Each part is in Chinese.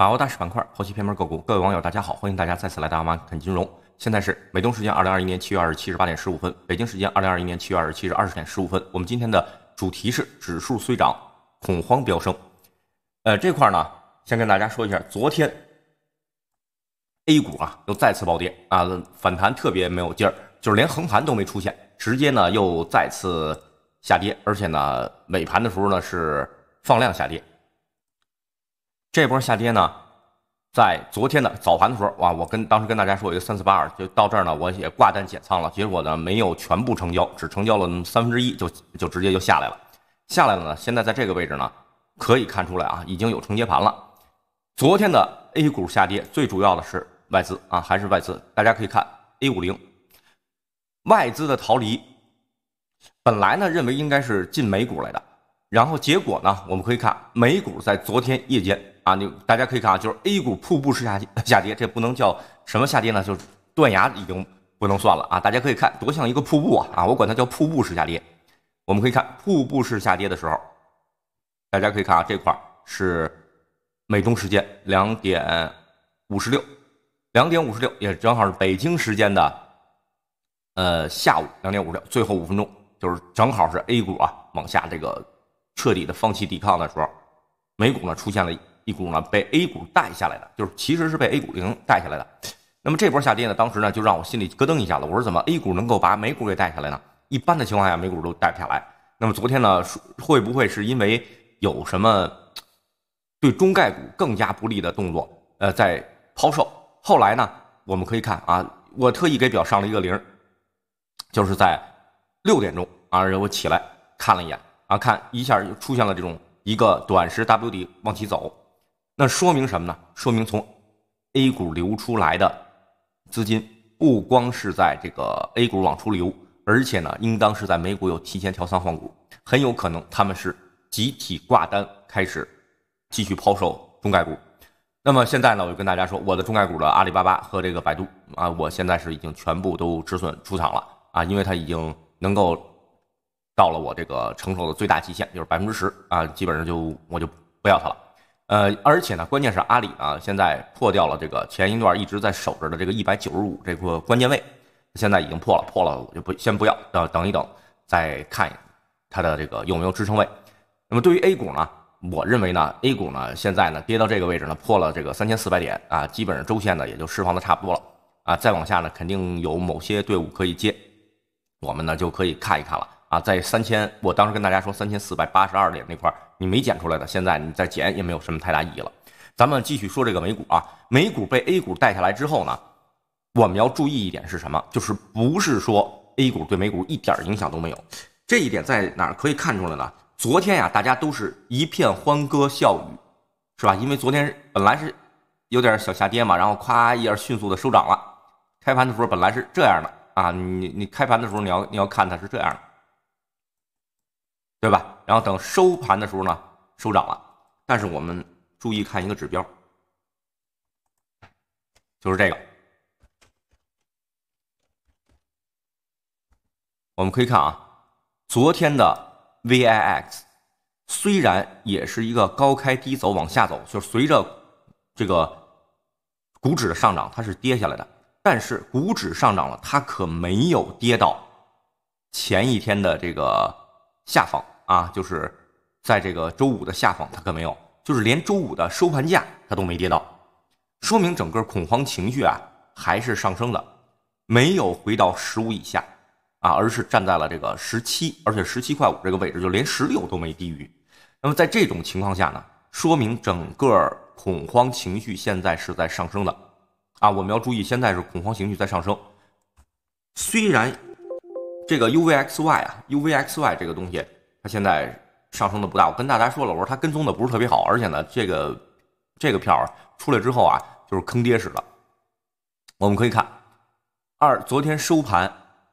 把握大势板块，剖析偏门个股。各位网友，大家好，欢迎大家再次来到阿马肯金融。现在是美东时间二零二一年七月二日七日八点十五分，北京时间二零二一年七月二日七日二十点十五分。我们今天的主题是指数虽涨，恐慌飙升。呃，这块呢，先跟大家说一下，昨天 A 股啊又再次暴跌啊，反弹特别没有劲儿，就是连横盘都没出现，直接呢又再次下跌，而且呢尾盘的时候呢是放量下跌。这波下跌呢，在昨天的早盘的时候，哇，我跟当时跟大家说，一个三四八二就到这儿呢，我也挂单减仓了。结果呢，没有全部成交，只成交了三分之一，就就直接就下来了。下来了呢，现在在这个位置呢，可以看出来啊，已经有承接盘了。昨天的 A 股下跌最主要的是外资啊，还是外资。大家可以看 A 五零，外资的逃离。本来呢，认为应该是进美股来的，然后结果呢，我们可以看美股在昨天夜间。啊，你大家可以看啊，就是 A 股瀑布式下跌，下跌，这不能叫什么下跌呢？就是断崖已经不能算了啊！大家可以看，多像一个瀑布啊！啊，我管它叫瀑布式下跌。我们可以看瀑布式下跌的时候，大家可以看啊，这块是美东时间两点五十六，两点五十六也正好是北京时间的呃下午两点五十六，最后五分钟就是正好是 A 股啊往下这个彻底的放弃抵抗的时候，美股呢出现了。一股呢被 A 股带下来的，就是其实是被 A 股零带下来的。那么这波下跌呢，当时呢就让我心里咯噔一下子，我说怎么 A 股能够把美股给带下来呢？一般的情况下美股都带不下来。那么昨天呢，会不会是因为有什么对中概股更加不利的动作？呃，在抛售。后来呢，我们可以看啊，我特意给表上了一个零，就是在六点钟啊，后我起来看了一眼啊，看一下又出现了这种一个短时 W 底往起走。那说明什么呢？说明从 A 股流出来的资金不光是在这个 A 股往出流，而且呢，应当是在美股有提前调仓换股，很有可能他们是集体挂单开始继续抛售中概股。那么现在呢，我就跟大家说，我的中概股的阿里巴巴和这个百度啊，我现在是已经全部都止损出场了啊，因为它已经能够到了我这个承受的最大极限，就是百分之十啊，基本上就我就不要它了。呃，而且呢，关键是阿里呢，现在破掉了这个前一段一直在守着的这个一百九十五这个关键位，现在已经破了，破了我就不先不要，要等一等再看它的这个有没有支撑位。那么对于 A 股呢，我认为呢，A 股呢现在呢跌到这个位置呢，破了这个三千四百点啊，基本上周线呢也就释放的差不多了啊，再往下呢肯定有某些队伍可以接，我们呢就可以看一看了。啊，在三千，我当时跟大家说三千四百八十二点那块你没减出来的，现在你再减也没有什么太大意义了。咱们继续说这个美股啊，美股被 A 股带下来之后呢，我们要注意一点是什么？就是不是说 A 股对美股一点影响都没有？这一点在哪儿可以看出来呢？昨天呀，大家都是一片欢歌笑语，是吧？因为昨天本来是有点小下跌嘛，然后夸一下迅速的收涨了。开盘的时候本来是这样的啊，你你开盘的时候你要你要看它是这样的。对吧？然后等收盘的时候呢，收涨了。但是我们注意看一个指标，就是这个。我们可以看啊，昨天的 VIX 虽然也是一个高开低走往下走，就是随着这个股指的上涨，它是跌下来的。但是股指上涨了，它可没有跌到前一天的这个下方。啊，就是在这个周五的下方，它可没有，就是连周五的收盘价它都没跌到，说明整个恐慌情绪啊还是上升的，没有回到十五以下啊，而是站在了这个十七，而且十七块五这个位置，就连十六都没低于。那么在这种情况下呢，说明整个恐慌情绪现在是在上升的啊，我们要注意，现在是恐慌情绪在上升，虽然这个 UVXY 啊，UVXY 这个东西。它现在上升的不大，我跟大家说了，我说它跟踪的不是特别好，而且呢，这个这个票出来之后啊，就是坑爹似的。我们可以看二昨天收盘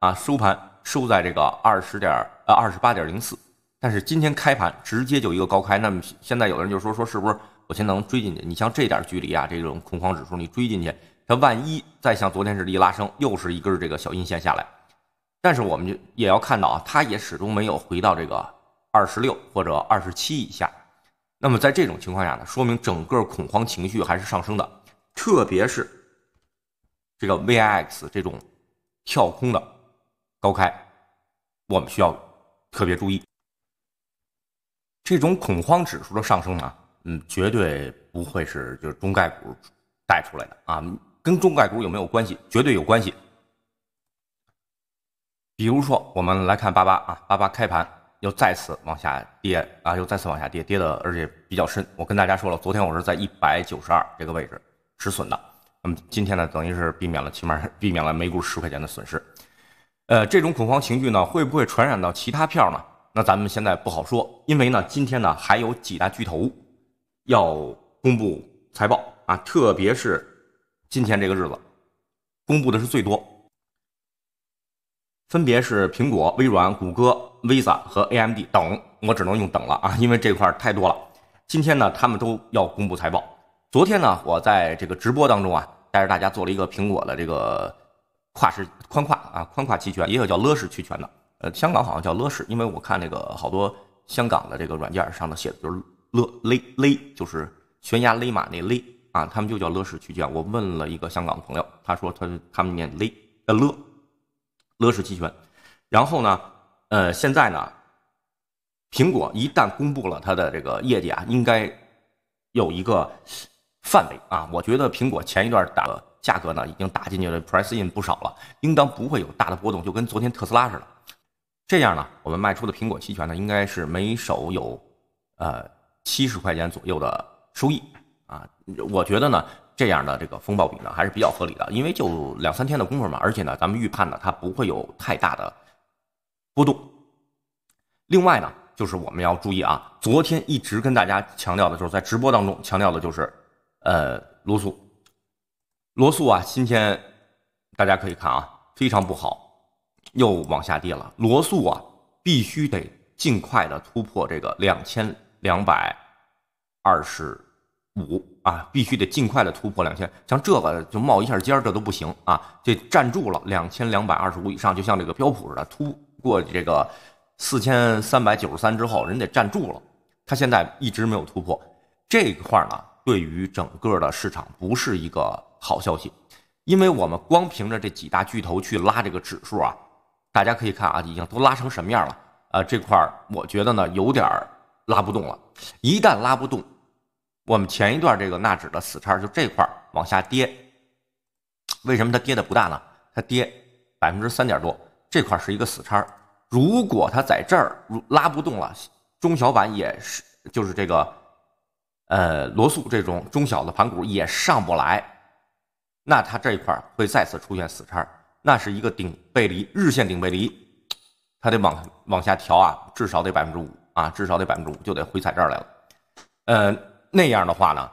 啊，收盘收在这个二十点呃二十八点零四，但是今天开盘直接就一个高开，那么现在有的人就说说是不是我先能追进去？你像这点距离啊，这种恐慌指数你追进去，它万一再像昨天是一拉升，又是一根这个小阴线下来。但是我们就也要看到啊，它也始终没有回到这个二十六或者二十七以下。那么在这种情况下呢，说明整个恐慌情绪还是上升的，特别是这个 VIX 这种跳空的高开，我们需要特别注意。这种恐慌指数的上升呢，嗯，绝对不会是就是中概股带出来的啊，跟中概股有没有关系？绝对有关系。比如说，我们来看八八啊，八八开盘又再次往下跌啊，又再次往下跌，跌的而且比较深。我跟大家说了，昨天我是在一百九十二这个位置止损的，那么今天呢，等于是避免了起码避免了每股十块钱的损失。呃，这种恐慌情绪呢，会不会传染到其他票呢？那咱们现在不好说，因为呢，今天呢还有几大巨头要公布财报啊，特别是今天这个日子，公布的是最多。分别是苹果、微软、谷歌、Visa 和 AMD 等，我只能用“等”了啊，因为这块太多了。今天呢，他们都要公布财报。昨天呢，我在这个直播当中啊，带着大家做了一个苹果的这个跨式宽跨啊，宽跨期权，也有叫乐视期权的。呃，香港好像叫乐视，因为我看那个好多香港的这个软件上头写的就是“勒勒勒”，就是悬崖勒马那勒啊，他们就叫乐视期权。我问了一个香港的朋友，他说他他们念“勒”呃勒”。乐视期权，然后呢，呃，现在呢，苹果一旦公布了它的这个业绩啊，应该有一个范围啊。我觉得苹果前一段打的价格呢，已经打进去了 p r i c e i n 不少了，应当不会有大的波动，就跟昨天特斯拉似的。这样呢，我们卖出的苹果期权呢，应该是每手有呃七十块钱左右的收益啊。我觉得呢。这样的这个风暴比呢还是比较合理的，因为就两三天的功夫嘛，而且呢咱们预判呢它不会有太大的波动。另外呢就是我们要注意啊，昨天一直跟大家强调的就是在直播当中强调的就是，呃，罗素，罗素啊，今天大家可以看啊，非常不好，又往下跌了。罗素啊，必须得尽快的突破这个两千两百二十。五啊，必须得尽快的突破两千，像这个就冒一下尖儿，这都不行啊！这站住了两千两百二十五以上，就像这个标普似的，突过这个四千三百九十三之后，人得站住了。它现在一直没有突破这块呢，对于整个的市场不是一个好消息，因为我们光凭着这几大巨头去拉这个指数啊，大家可以看啊，已经都拉成什么样了啊！这块我觉得呢，有点拉不动了，一旦拉不动。我们前一段这个纳指的死叉就这块往下跌，为什么它跌的不大呢？它跌百分之三点多，这块是一个死叉。如果它在这儿拉不动了，中小板也是，就是这个呃罗素这种中小的盘股也上不来，那它这一块会再次出现死叉，那是一个顶背离，日线顶背离，它得往往下调啊，至少得百分之五啊，至少得百分之五就得回踩这儿来了，呃。那样的话呢，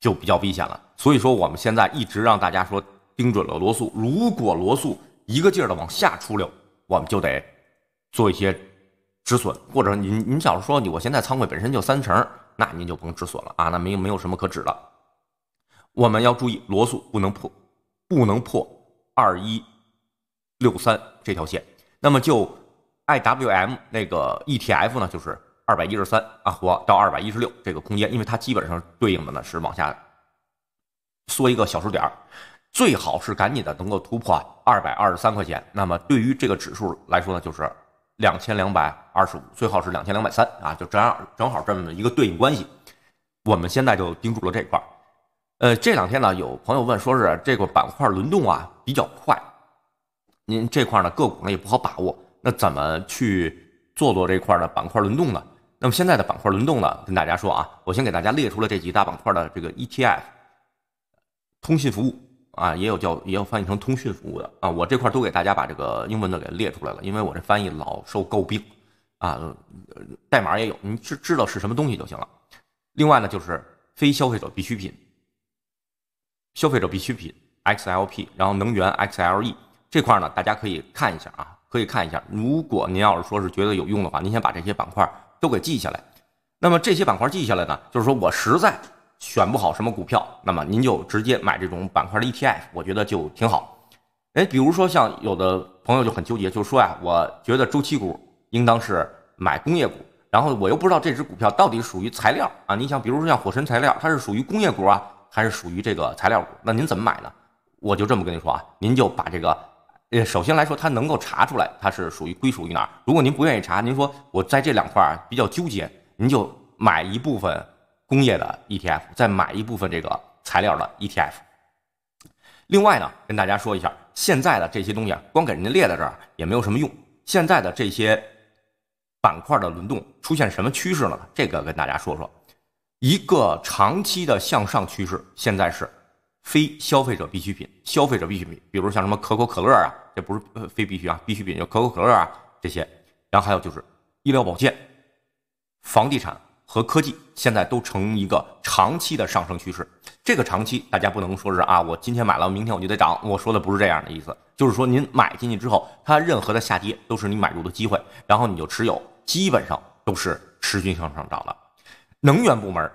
就比较危险了。所以说，我们现在一直让大家说盯准了罗素。如果罗素一个劲儿的往下出溜，我们就得做一些止损。或者您您假如说，你我现在仓位本身就三成，那您就甭止损了啊，那没没有什么可止了。我们要注意，罗素不能破，不能破二一六三这条线。那么就 IWM 那个 ETF 呢，就是。二百一十三啊，或到二百一十六这个空间，因为它基本上对应的呢是往下缩一个小数点儿，最好是赶紧的能够突破二百二十三块钱。那么对于这个指数来说呢，就是两千两百二十五，最好是两千两百三啊，就这样正好这么一个对应关系。我们现在就盯住了这块呃，这两天呢，有朋友问说是这个板块轮动啊比较快，您这块呢个股呢也不好把握，那怎么去做做这块的板块轮动呢？那么现在的板块轮动呢，跟大家说啊，我先给大家列出了这几大板块的这个 ETF，通信服务啊，也有叫也有翻译成通讯服务的啊，我这块都给大家把这个英文的给列出来了，因为我这翻译老受诟病啊，代码也有，你知知道是什么东西就行了。另外呢就是非消费者必需品，消费者必需品 XLP，然后能源 XLE 这块呢大家可以看一下啊，可以看一下，如果您要是说是觉得有用的话，您先把这些板块。都给记下来，那么这些板块记下来呢，就是说我实在选不好什么股票，那么您就直接买这种板块的 ETF，我觉得就挺好。哎，比如说像有的朋友就很纠结，就说呀，我觉得周期股应当是买工业股，然后我又不知道这只股票到底属于材料啊？你想，比如说像火神材料，它是属于工业股啊，还是属于这个材料股？那您怎么买呢？我就这么跟你说啊，您就把这个。呃，首先来说，它能够查出来它是属于归属于哪儿。如果您不愿意查，您说我在这两块儿比较纠结，您就买一部分工业的 ETF，再买一部分这个材料的 ETF。另外呢，跟大家说一下，现在的这些东西啊，光给人家列在这儿也没有什么用。现在的这些板块的轮动出现什么趋势呢？这个跟大家说说，一个长期的向上趋势，现在是。非消费者必需品，消费者必需品，比如像什么可口可乐啊，这不是非必需啊，必需品就可口可乐啊这些。然后还有就是医疗保健、房地产和科技，现在都成一个长期的上升趋势。这个长期大家不能说是啊，我今天买了，明天我就得涨。我说的不是这样的意思，就是说您买进去之后，它任何的下跌都是你买入的机会，然后你就持有，基本上都是持续向上涨的。能源部门，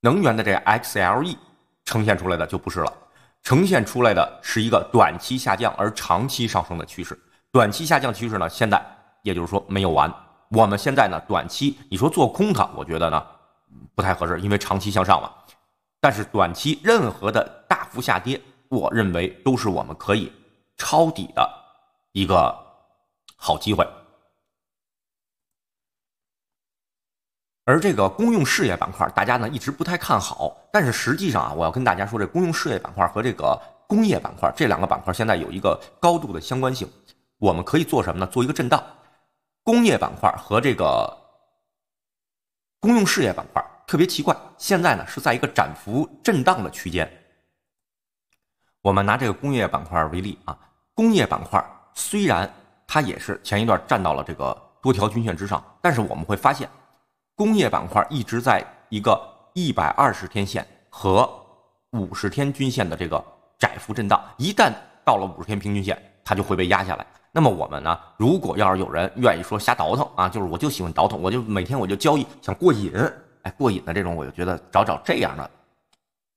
能源的这 XLE。呈现出来的就不是了，呈现出来的是一个短期下降而长期上升的趋势。短期下降趋势呢，现在也就是说没有完。我们现在呢，短期你说做空它，我觉得呢，不太合适，因为长期向上嘛。但是短期任何的大幅下跌，我认为都是我们可以抄底的一个好机会。而这个公用事业板块，大家呢一直不太看好，但是实际上啊，我要跟大家说，这公用事业板块和这个工业板块这两个板块现在有一个高度的相关性。我们可以做什么呢？做一个震荡。工业板块和这个公用事业板块特别奇怪，现在呢是在一个涨幅震荡的区间。我们拿这个工业板块为例啊，工业板块虽然它也是前一段站到了这个多条均线之上，但是我们会发现。工业板块一直在一个一百二十天线和五十天均线的这个窄幅震荡，一旦到了五十天平均线，它就会被压下来。那么我们呢？如果要是有人愿意说瞎倒腾啊，就是我就喜欢倒腾，我就每天我就交易想过瘾，哎，过瘾的这种，我就觉得找找这样的，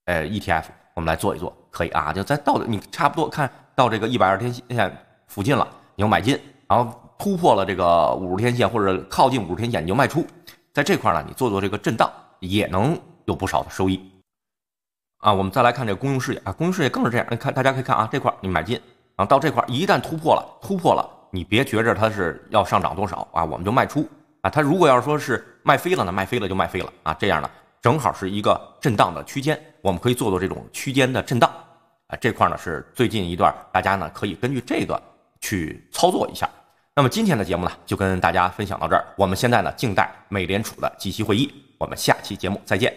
呃，ETF，我们来做一做，可以啊。就在到你差不多看到这个一百二十天线附近了，你就买进，然后突破了这个五十天线或者靠近五十天线，你就卖出。在这块呢，你做做这个震荡也能有不少的收益，啊，我们再来看这个公用事业啊，公用事业更是这样，你看大家可以看啊，这块你买进，啊，到这块一旦突破了，突破了，你别觉着它是要上涨多少啊，我们就卖出啊，它如果要是说是卖飞了呢，卖飞了就卖飞了啊，这样呢正好是一个震荡的区间，我们可以做做这种区间的震荡啊，这块呢是最近一段，大家呢可以根据这个去操作一下。那么今天的节目呢，就跟大家分享到这儿。我们现在呢，静待美联储的纪息会议。我们下期节目再见。